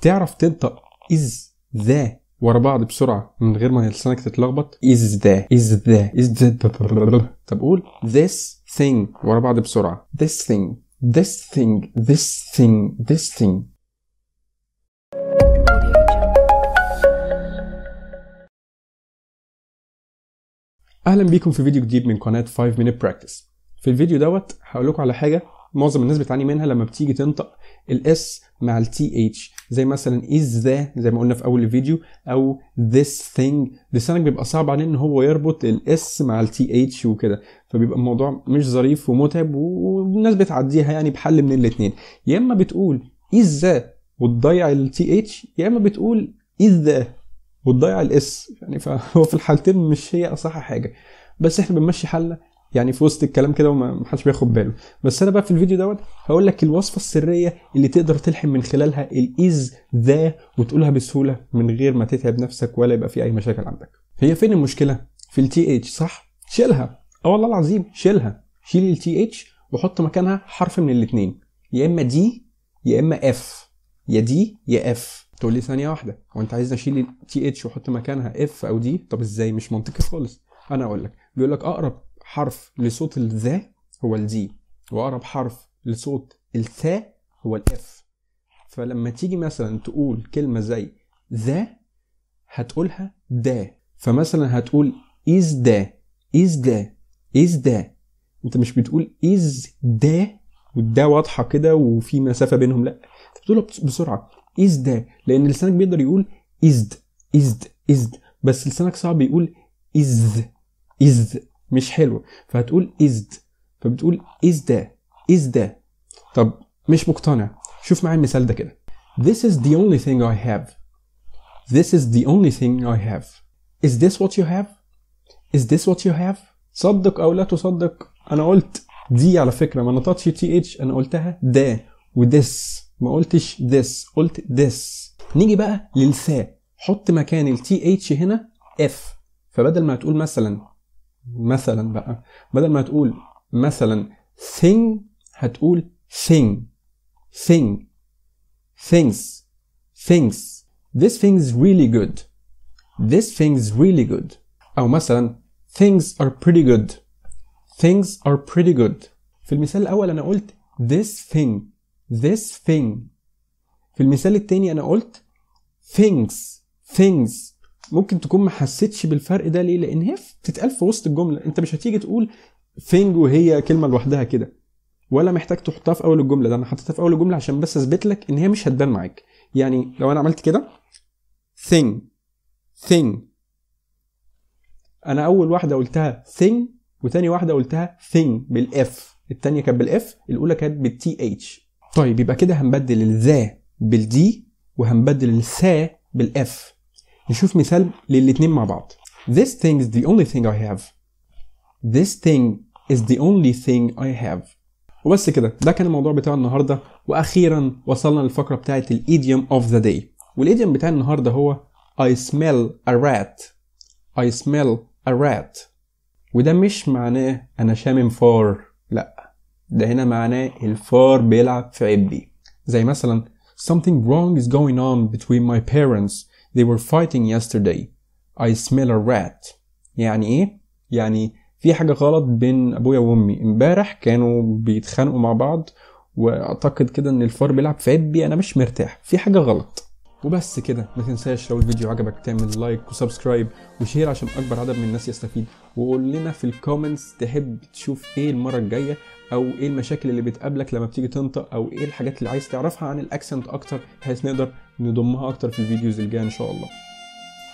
تعرف تنطق از ذا ورا بعض بسرعه من غير ما لسانك تتلخبط از ذا از ذا از ذا طب قول this thing ورا بعض بسرعه this thing this thing this thing this thing اهلا بيكم في فيديو جديد من قناه 5 minute practice في الفيديو دوت هقول لكم على حاجه معظم الناس بتعاني منها لما بتيجي تنطق الاس مع التي اتش زي مثلا از ذا زي ما قلنا في اول الفيديو او this thing لسانك بيبقى صعب عليه ان هو يربط الاس مع التي اتش وكده فبيبقى الموضوع مش ظريف ومتعب والناس بتعديها يعني بحل من الاثنين يا اما بتقول از ذا وتضيع التي اتش يا اما بتقول از ذا وتضيع الاس يعني فهو في الحالتين مش هي اصح حاجه بس احنا بنمشي حله يعني في وسط الكلام كده ومحدش بياخد باله بس انا بقى في الفيديو دوت هقول لك الوصفه السريه اللي تقدر تلحم من خلالها الايز ذا وتقولها بسهوله من غير ما تتعب نفسك ولا يبقى في اي مشاكل عندك هي فين المشكله في التي اتش صح شيلها اه والله العظيم شيلها شيل التي اتش وحط مكانها حرف من الاثنين يا اما دي يا اما اف يا دي يا اف تقول لي ثانيه واحده هو انت عايزني اشيل التي اتش واحط مكانها اف او دي طب ازاي مش منطقي خالص انا اقول لك بيقول لك اقرب حرف لصوت الذا هو الدي واقرب حرف لصوت الثاء هو الاف فلما تيجي مثلا تقول كلمه زي ذا هتقولها دا فمثلا هتقول از دا از دا از دا انت مش بتقول از دا والدا واضحه كده وفي مسافه بينهم لا انت بتقولها بسرعه از دا لان لسانك بيقدر يقول ازد ازد ازد بس لسانك صعب يقول از از مش حلوه فهتقول is فبتقول از ده از ده طب مش مقتنع شوف معايا المثال ده كده This is the only thing I have This is the only thing I have Is this what you have? Is this what you have? صدق أو لا تصدق أنا قلت دي على فكرة ما نطقتش تي اتش أنا قلتها ده وذس ما قلتش this قلت this نيجي بقى للثاء حط مكان التي اتش هنا اف فبدل ما تقول مثلا مثلا بقى بدل ما تقول مثلا thing هتقول thing thing things things this thing is really good this thing is really good أو مثلا things are pretty good things are pretty good في المثال الأول أنا قلت this thing this thing في المثال التاني أنا قلت things things ممكن تكون ما حسيتش بالفرق ده ليه لان هي بتتقال في وسط الجمله انت مش هتيجي تقول ثينج وهي كلمه لوحدها كده ولا محتاج تحطها في اول الجمله ده انا حطيتها في اول الجمله عشان بس اثبت لك ان هي مش هتبان معاك يعني لو انا عملت كده thing thing انا اول واحده قلتها thing وتاني واحده قلتها thing بالاف الثانيه كانت بالاف الاولى كانت بالتي اتش طيب يبقى كده هنبدل الذا بالدي وهنبدل الثا بالاف نشوف مثال للاتنين مع بعض This thing is the only thing I have This thing is the only thing I have وبس كده ده كان الموضوع بتاع النهارده واخيرا وصلنا للفقره بتاعه الايديوم اوف ذا داي والايديوم بتاع النهارده هو I smell a rat I smell a rat وده مش معناه انا شامم فار لا ده هنا معناه الفار بيلعب في عبي زي مثلا something wrong is going on between my parents They were fighting yesterday. I smell a rat. يعني إيه؟ يعني في حاجة غلط بين أبويا وأمي امبارح كانوا بيتخانقوا مع بعض وأعتقد كده إن الفار بيلعب في عبي أنا مش مرتاح في حاجة غلط وبس كده ما تنساش لو الفيديو عجبك تعمل لايك وسبسكرايب وشير عشان اكبر عدد من الناس يستفيد وقول لنا في الكومنتس تحب تشوف ايه المره الجايه او ايه المشاكل اللي بتقابلك لما بتيجي تنطق او ايه الحاجات اللي عايز تعرفها عن الاكسنت اكتر بحيث نقدر نضمها اكتر في الفيديوز الجايه ان شاء الله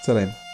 سلام